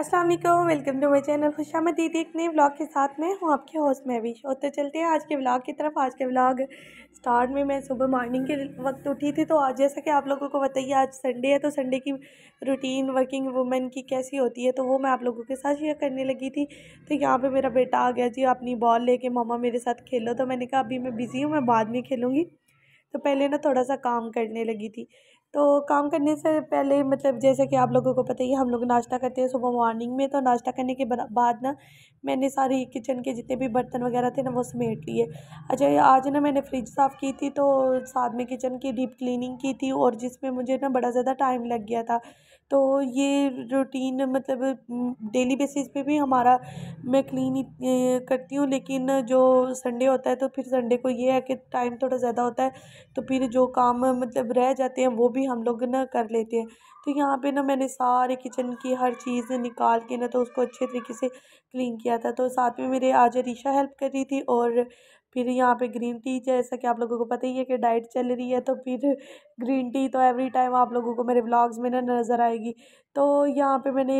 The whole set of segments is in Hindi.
अस्सलाम वालेकुम welcome to my channel Khusham दीदी एक नए व्लॉग के साथ मैं हूँ आपके होस्ट में भी होते चलते हैं आज के व्लॉग की तरफ आज के व्लॉग स्टार्ट में मैं सुबह मॉर्निंग के वक्त उठी थी तो आज जैसा कि आप लोगों को बताइए आज संडे है तो संडे की रूटीन वर्किंग वुमेन की कैसी होती है तो वो मैं आप लोगों के साथ शेयर करने लगी थी तो यहाँ पर मेरा बेटा आ गया जी अपनी बॉल लेके मामा मेरे साथ खेलो तो मैंने कहा अभी मैं बिज़ी हूँ मैं बाद में खेलूँगी तो पहले ना थोड़ा सा काम करने लगी थी तो काम करने से पहले मतलब जैसे कि आप लोगों को पता ही हम लोग नाश्ता करते हैं सुबह मॉर्निंग में तो नाश्ता करने के बाद ना मैंने सारी किचन के जितने भी बर्तन वगैरह थे ना वो समेट लिए अच्छा आज ना मैंने फ्रिज साफ़ की थी तो साथ में किचन की डीप क्लीनिंग की थी और जिसमें मुझे ना बड़ा ज़्यादा टाइम लग गया था तो ये रूटीन मतलब डेली बेसिस पे भी हमारा मैं क्लीन करती हूँ लेकिन जो संडे होता है तो फिर संडे को ये है कि टाइम थोड़ा ज़्यादा होता है तो फिर जो काम मतलब रह जाते हैं वो भी भी हम लोग ना कर लेते हैं तो यहाँ पे ना मैंने सारे किचन की हर चीज़ निकाल के ना तो उसको अच्छे तरीके से क्लीन किया था तो साथ में मेरे आज रिशा हेल्प कर रही थी और फिर यहाँ पे ग्रीन टी जैसा कि आप लोगों को पता ही है कि डाइट चल रही है तो फिर ग्रीन टी तो एवरी टाइम आप लोगों को मेरे ब्लॉग्स में ना नज़र आएगी तो यहाँ पे मैंने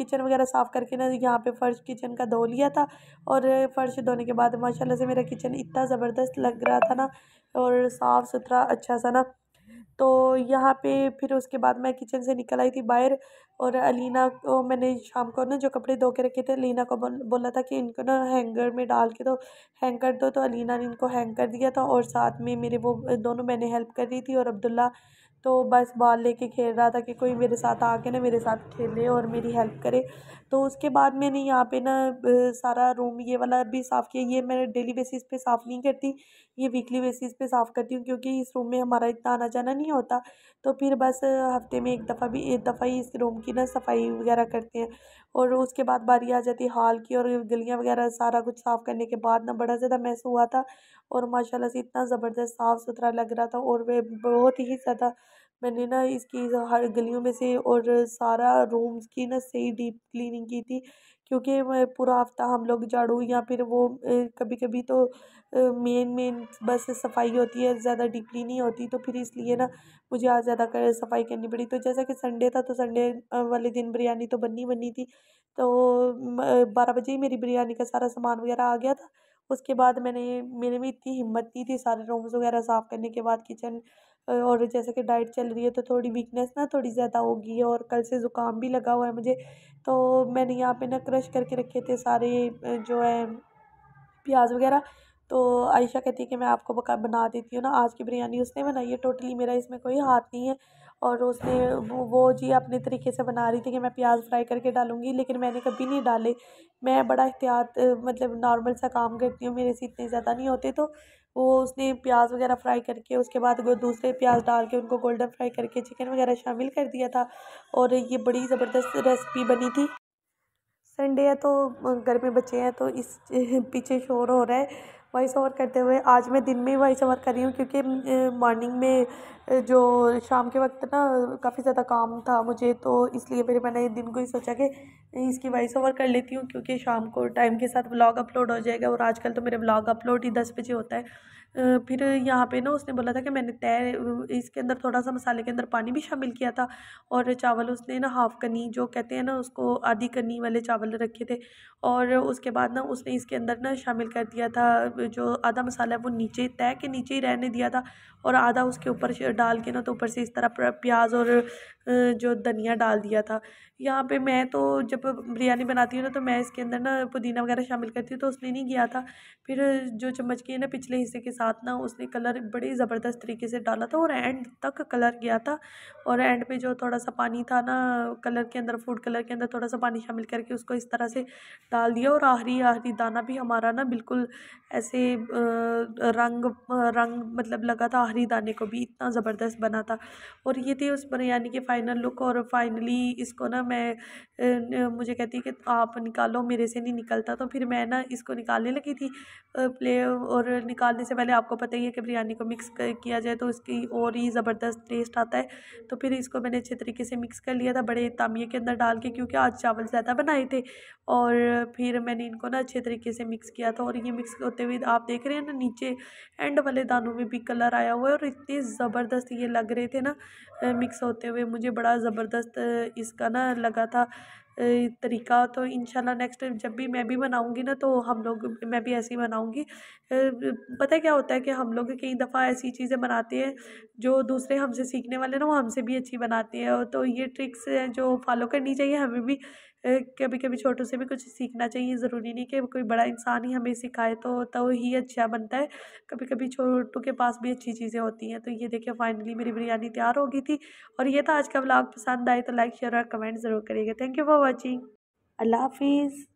किचन वगैरह साफ़ करके ना यहाँ पे फ़र्श किचन का धो लिया था और फ़र्श धोने के बाद माशाल्लाह से मेरा किचन इतना ज़बरदस्त लग रहा था ना और साफ़ सुथरा अच्छा सा ना तो यहाँ पे फिर उसके बाद मैं किचन से निकल आई थी बाहर और अलीना को मैंने शाम को ना जो कपड़े धो के रखे थे अलीना को बोला था कि इनको ना हैंगर में डाल के दो हैंग कर दो तो अलीना ने इनको हैंग कर दिया था और साथ में मेरे वो दोनों मैंने हेल्प कर दी थी और अब्दुल्ला तो बस बॉल लेके खेल रहा था कि कोई मेरे साथ आके ना मेरे साथ खेले और मेरी हेल्प करे तो उसके बाद मैंने यहाँ पे ना सारा रूम ये वाला भी साफ़ किया ये मैं डेली बेसिस पे साफ़ नहीं करती ये वीकली बेसिस पे साफ़ करती हूँ क्योंकि इस रूम में हमारा इतना आना जाना नहीं होता तो फिर बस हफ्ते में एक दफ़ा भी एक दफ़ा ही इस रूम की ना सफाई वगैरह करते हैं और उसके बाद बारी आ जाती हाल हॉल की और गलियाँ वगैरह सारा कुछ साफ़ करने के बाद ना बड़ा ज़्यादा मैस हुआ था और माशाल्लाह से इतना ज़बरदस्त साफ़ सुथरा लग रहा था और वह बहुत ही ज़्यादा मैंने ना इसकी हर गलियों में से और सारा रूम्स की ना सही डीप क्लीनिंग की थी क्योंकि मैं पूरा हफ्ता हम लोग झाड़ू या फिर वो कभी कभी तो मेन मेन बस सफाई होती है ज़्यादा डीपली नहीं होती तो फिर इसलिए ना मुझे आज ज़्यादा कर सफाई करनी पड़ी तो जैसा कि संडे था तो संडे वाले दिन बिरयानी तो बननी बननी थी तो बारह बजे ही मेरी बिरयानी का सारा सामान वगैरह आ गया था उसके बाद मैंने मेरे भी इतनी हिम्मत नहीं थी सारे रूम्स वगैरह साफ़ करने के बाद किचन और जैसे कि डाइट चल रही है तो थोड़ी वीकनेस ना थोड़ी ज़्यादा होगी और कल से ज़ुकाम भी लगा हुआ है मुझे तो मैंने यहाँ पे ना क्रश करके रखे थे सारे जो है प्याज वगैरह तो आयशा कहती है कि मैं आपको बका बना देती हूँ ना आज की बिरयानी उसने बनाई है टोटली मेरा इसमें कोई हाथ नहीं है और उसने वो वो जी अपने तरीके से बना रही थी कि मैं प्याज फ्राई करके डालूँगी लेकिन मैंने कभी नहीं डाले मैं बड़ा एहतियात मतलब नॉर्मल सा काम करती हूँ मेरे से इतने ज़्यादा नहीं होते तो वो उसने प्याज वगैरह फ्राई करके उसके बाद वो दूसरे प्याज डाल के उनको गोल्डन फ्राई करके चिकन वगैरह शामिल कर दिया था और ये बड़ी ज़बरदस्त रेसिपी बनी थी संडे है तो घर में बच्चे हैं तो इस पीछे शोर हो रहा है वॉइस ओवर करते हुए आज मैं दिन में ही वॉइस ओवर कर रही हूँ क्योंकि मॉर्निंग में जो शाम के वक्त ना काफ़ी ज़्यादा काम था मुझे तो इसलिए फिर मैंने दिन को ही सोचा कि इसकी वॉइस ओवर कर लेती हूँ क्योंकि शाम को टाइम के साथ ब्लॉग अपलोड हो जाएगा और आजकल तो मेरे ब्लॉग अपलोड ही दस बजे होता है फिर यहाँ पे ना उसने बोला था कि मैंने तय इसके अंदर थोड़ा सा मसाले के अंदर पानी भी शामिल किया था और चावल उसने ना हाफ़ कनी जो कहते हैं ना उसको आधी कनी वाले चावल रखे थे और उसके बाद ना उसने इसके अंदर ना शामिल कर दिया था जो आधा मसाला है वो नीचे तय के नीचे ही रहने दिया था और आधा उसके ऊपर डाल के ना तो ऊपर से इस तरह प्याज और जो धनिया डाल दिया था यहाँ पे मैं तो जब बिरयानी बनाती हूँ ना तो मैं इसके अंदर ना पुदीना वगैरह शामिल करती हूँ तो उसने नहीं किया था फिर जो चम्मच की है ना पिछले हिस्से के साथ ना उसने कलर बड़े ज़बरदस्त तरीके से डाला था और एंड तक कलर गया था और एंड पे जो थोड़ा सा पानी था ना कलर के अंदर फूड कलर के अंदर थोड़ा सा पानी शामिल करके उसको इस तरह से डाल दिया और आखिरी आखिरी दाना भी हमारा ना बिल्कुल ऐसे रंग रंग मतलब लगा था आखिरी दाने को भी इतना ज़बरदस्त बना था और ये थे उस बिरयानी के फ़ायदे फाइनल लुक और फाइनली इसको ना मैं मुझे कहती है कि आप निकालो मेरे से नहीं निकलता तो फिर मैं ना इसको निकालने लगी थी प्ले और निकालने से पहले आपको पता ही है कि बिरयानी को मिक्स किया जाए तो इसकी और ही ज़बरदस्त टेस्ट आता है तो फिर इसको मैंने अच्छे तरीके से मिक्स कर लिया था बड़े तामिए के अंदर डाल के क्योंकि आज चावल ज़्यादा बनाए थे और फिर मैंने इनको ना अच्छे तरीके से मिक्स किया था और ये मिक्स होते हुए आप देख रहे हैं ना नीचे एंड वाले दानों में भी कलर आया हुआ है और इतने ज़बरदस्त ये लग रहे थे ना मिक्स होते हुए मुझे मुझे बड़ा ज़बरदस्त इसका ना लगा था तरीका तो इंशाल्लाह नेक्स्ट टाइम जब भी मैं भी बनाऊँगी ना तो हम लोग मैं भी ऐसे ही बनाऊँगी पता है क्या होता है कि हम लोग कई दफ़ा ऐसी चीज़ें बनाते हैं जो दूसरे हमसे सीखने वाले ना वो हमसे भी अच्छी बनाते हैं तो ये ट्रिक्स हैं जो फॉलो करनी चाहिए हमें भी कभी कभी छोटों से भी कुछ सीखना चाहिए ज़रूरी नहीं कि कोई बड़ा इंसान ही हमें सिखाए तो तो ही अच्छा बनता है कभी कभी छोटों के पास भी अच्छी चीज़ें होती हैं तो ये देखिए फाइनली मेरी बिरयानी तैयार हो गई थी और ये था आज का ब्लॉग पसंद आए तो लाइक शेयर और कमेंट ज़रूर करिएगा थैंक यू फॉर वॉचिंग अल्लाह हाफिज़